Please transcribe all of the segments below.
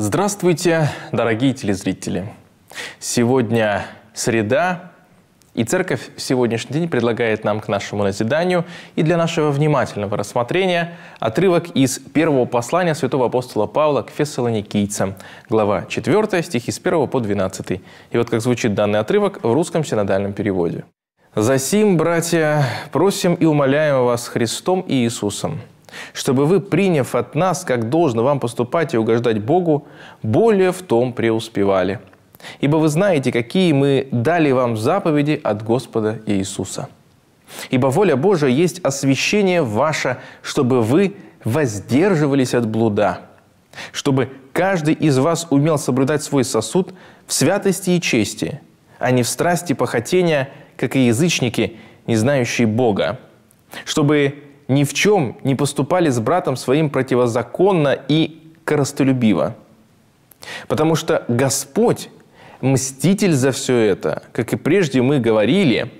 Здравствуйте, дорогие телезрители! Сегодня среда, и церковь в сегодняшний день предлагает нам к нашему назиданию и для нашего внимательного рассмотрения отрывок из первого послания святого апостола Павла к фессалоникийцам, глава 4, стихи с 1 по 12. И вот как звучит данный отрывок в русском синодальном переводе. За сим, братья, просим и умоляем вас Христом и Иисусом, чтобы вы, приняв от нас, как должно вам поступать и угождать Богу, более в том преуспевали. Ибо вы знаете, какие мы дали вам заповеди от Господа Иисуса. Ибо воля Божия есть освящение ваше, чтобы вы воздерживались от блуда, чтобы каждый из вас умел соблюдать свой сосуд в святости и чести, а не в страсти похотения, как и язычники, не знающие Бога, чтобы ни в чем не поступали с братом своим противозаконно и коростолюбиво. Потому что Господь мститель за все это, как и прежде мы говорили,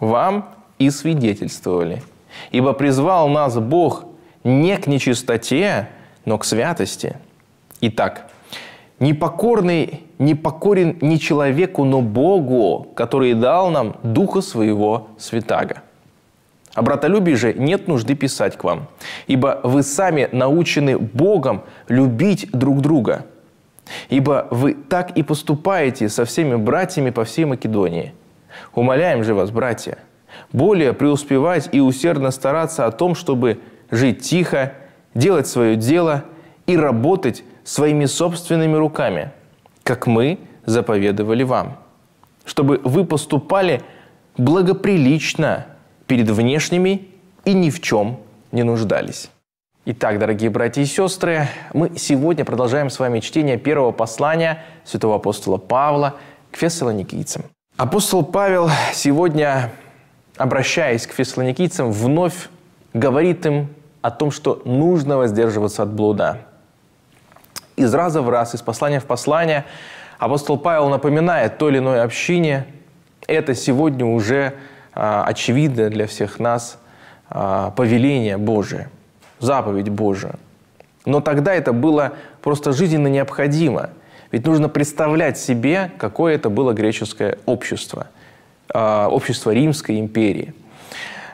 вам и свидетельствовали. Ибо призвал нас Бог не к нечистоте, но к святости. Итак, непокорный не покорен ни человеку, но Богу, который дал нам Духа Своего Святаго. О братолюбии же нет нужды писать к вам, ибо вы сами научены Богом любить друг друга, ибо вы так и поступаете со всеми братьями по всей Македонии. Умоляем же вас, братья, более преуспевать и усердно стараться о том, чтобы жить тихо, делать свое дело и работать своими собственными руками, как мы заповедовали вам, чтобы вы поступали благоприлично – перед внешними и ни в чем не нуждались. Итак, дорогие братья и сестры, мы сегодня продолжаем с вами чтение первого послания святого апостола Павла к фессалоникийцам. Апостол Павел сегодня, обращаясь к фессалоникийцам, вновь говорит им о том, что нужно воздерживаться от блуда. Из раза в раз, из послания в послание апостол Павел напоминает той или иной общине, это сегодня уже а, очевидное для всех нас а, повеление Божие, заповедь Божия. Но тогда это было просто жизненно необходимо. Ведь нужно представлять себе, какое это было греческое общество, а, общество Римской империи,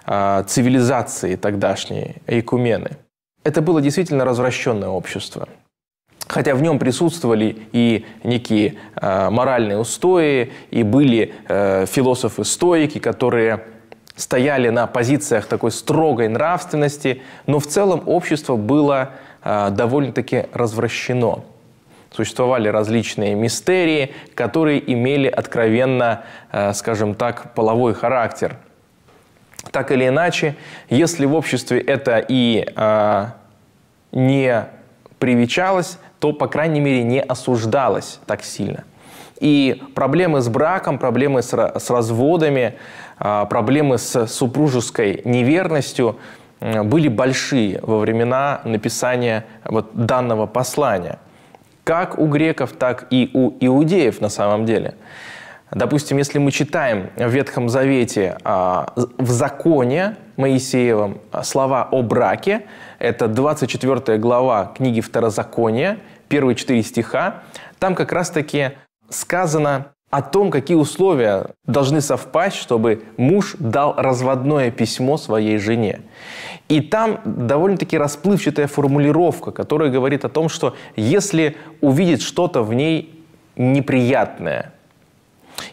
цивилизации тогдашней, эйкумены. Это было действительно развращенное общество – хотя в нем присутствовали и некие э, моральные устои, и были э, философы-стоики, которые стояли на позициях такой строгой нравственности, но в целом общество было э, довольно-таки развращено. Существовали различные мистерии, которые имели откровенно, э, скажем так, половой характер. Так или иначе, если в обществе это и э, не привечалось, то, по крайней мере, не осуждалось так сильно. И проблемы с браком, проблемы с, с разводами, а, проблемы с супружеской неверностью были большие во времена написания вот данного послания. Как у греков, так и у иудеев на самом деле. Допустим, если мы читаем в Ветхом Завете а, в законе Моисеевым а, слова о браке. Это 24 глава книги Второзакония, первые четыре стиха. Там как раз-таки сказано о том, какие условия должны совпасть, чтобы муж дал разводное письмо своей жене. И там довольно-таки расплывчатая формулировка, которая говорит о том, что если увидит что-то в ней неприятное –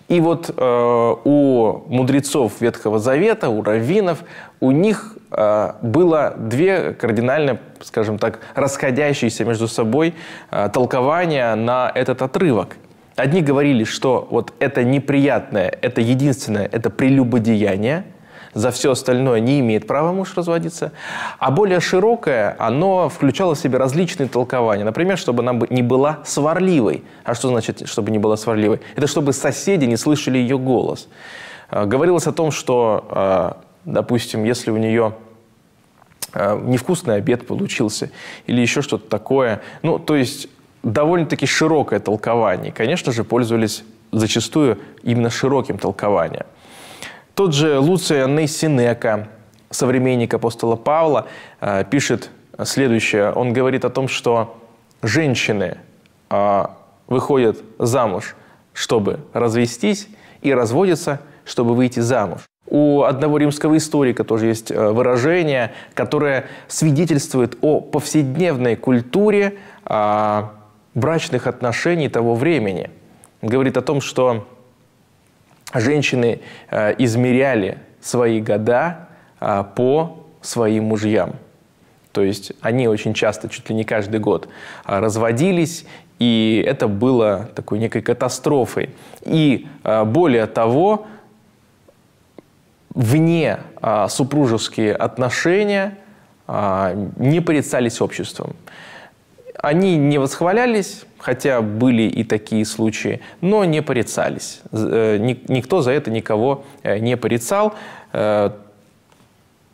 и вот э, у мудрецов Ветхого Завета, у раввинов, у них э, было две кардинально, скажем так, расходящиеся между собой э, толкования на этот отрывок. Одни говорили, что вот это неприятное, это единственное, это прелюбодеяние – за все остальное не имеет права муж разводиться. А более широкое, оно включало в себе различные толкования. Например, чтобы она не была сварливой. А что значит, чтобы не была сварливой? Это чтобы соседи не слышали ее голос. А, говорилось о том, что, а, допустим, если у нее а, невкусный обед получился или еще что-то такое, ну, то есть довольно-таки широкое толкование. Конечно же, пользовались зачастую именно широким толкованием. Тот же Луций Анней Синека, современник апостола Павла, э, пишет следующее. Он говорит о том, что женщины э, выходят замуж, чтобы развестись, и разводятся, чтобы выйти замуж. У одного римского историка тоже есть э, выражение, которое свидетельствует о повседневной культуре брачных отношений того времени. говорит о том, что женщины э, измеряли свои года а, по своим мужьям. То есть они очень часто, чуть ли не каждый год, а, разводились, и это было такой некой катастрофой. И а, более того, вне супружеские отношения не порицались обществом. Они не восхвалялись, хотя были и такие случаи, но не порицались. Э, никто за это никого э, не порицал. Э,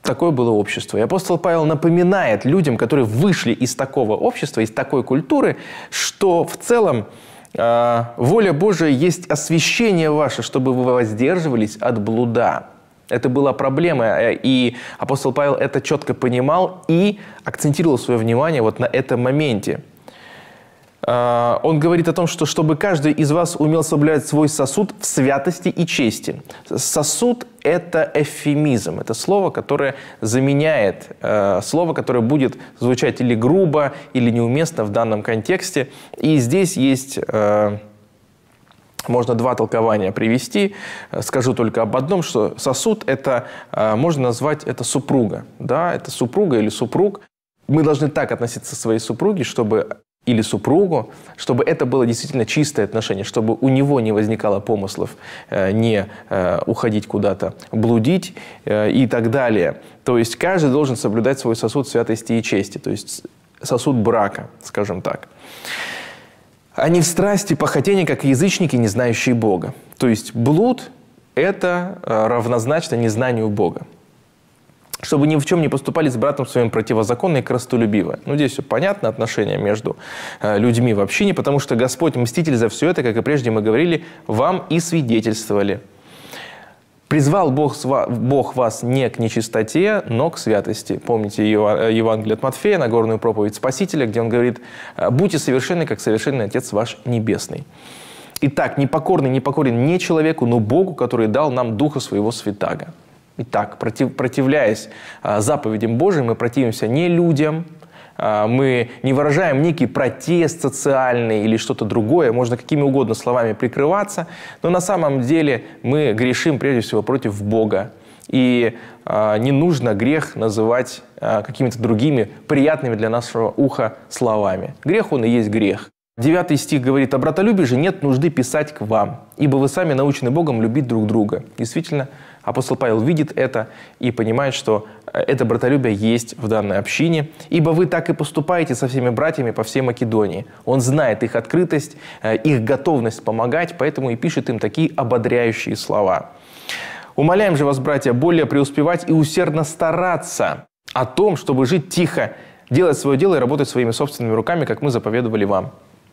такое было общество. И апостол Павел напоминает людям, которые вышли из такого общества, из такой культуры, что в целом воля Божия есть освящение ваше, чтобы вы воздерживались от блуда. Это была проблема, э, и апостол Павел это четко понимал и акцентировал свое внимание вот на этом моменте. А, он говорит о том, что чтобы каждый из вас умел соблюдать свой сосуд в святости и чести. Сосуд – это эфемизм, это слово, которое заменяет э, слово, которое будет звучать или грубо, или неуместно в данном контексте. И здесь есть э, можно два толкования привести. Скажу только об одном, что сосуд – это, э, можно назвать это супруга. Да, это супруга или супруг. Мы должны так относиться к своей супруге, чтобы или супругу, чтобы это было действительно чистое отношение, чтобы у него не возникало помыслов э, не э, уходить куда-то, блудить и так далее. То есть каждый должен соблюдать свой сосуд святости и чести, то есть сосуд брака, скажем так. Они в страсти похотения, как язычники, не знающие Бога. То есть блуд – это э, равнозначно незнанию Бога. Чтобы ни в чем не поступали с братом своим противозаконно и крастолюбиво. Ну, здесь все понятно, отношения между э, людьми в общине, потому что Господь мститель за все это, как и прежде мы говорили, вам и свидетельствовали. «Призвал Бог, Бог вас не к нечистоте, но к святости». Помните э, Евангелие от Матфея, Нагорную проповедь Спасителя, где он говорит «Э, «Будьте совершенны, как совершенный Отец ваш Небесный». Итак, непокорный не покорен не человеку, но Богу, который дал нам Духа Своего Святаго. Итак, против, противляясь а, заповедям Божьим, мы противимся не людям, а, мы не выражаем некий протест социальный или что-то другое, можно какими угодно словами прикрываться, но на самом деле мы грешим прежде всего против Бога. И э, не нужно грех называть э, какими-то другими приятными для нашего уха словами. Грех он и есть грех. Девятый стих говорит, «О братолюбии же нет нужды писать к вам, ибо вы сами научены Богом любить друг друга». Действительно, Апостол Павел видит это и понимает, что э, это братолюбие есть в данной общине, ибо вы так и поступаете со всеми братьями по всей Македонии. Он знает их открытость, э, их готовность помогать, поэтому и пишет им такие ободряющие слова. «Умоляем же вас, братья, более преуспевать и усердно стараться о том, чтобы жить тихо, делать свое дело и работать своими собственными руками, как мы заповедовали вам».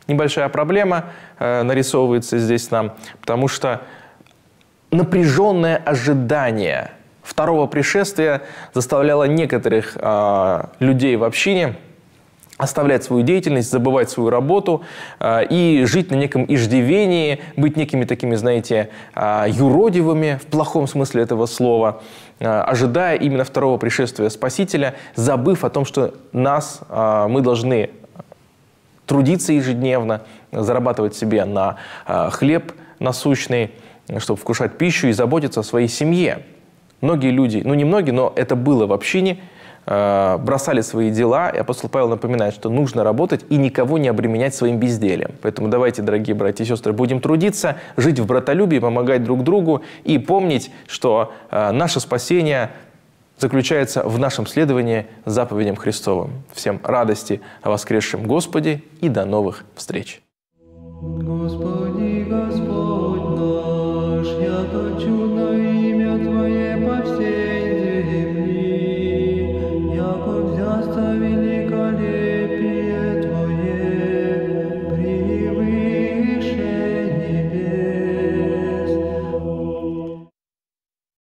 Небольшая проблема э, нарисовывается здесь нам, потому что напряженное ожидание второго пришествия заставляло некоторых э, людей в общине оставлять свою деятельность, забывать свою работу э, и жить на неком иждивении, быть некими такими, знаете, э, юродивыми в плохом смысле этого слова, э, ожидая именно второго пришествия Спасителя, забыв о том, что нас э, мы должны трудиться ежедневно, зарабатывать себе на э, хлеб насущный – чтобы вкушать пищу и заботиться о своей семье. Многие люди, ну не многие, но это было в общине, э, бросали свои дела, и апостол Павел напоминает, что нужно работать и никого не обременять своим безделием. Поэтому давайте, дорогие братья и сестры, будем трудиться, жить в братолюбии, помогать друг другу и помнить, что э, наше спасение заключается в нашем следовании заповедям Христовым. Всем радости о воскресшем Господе и до новых встреч! Господь.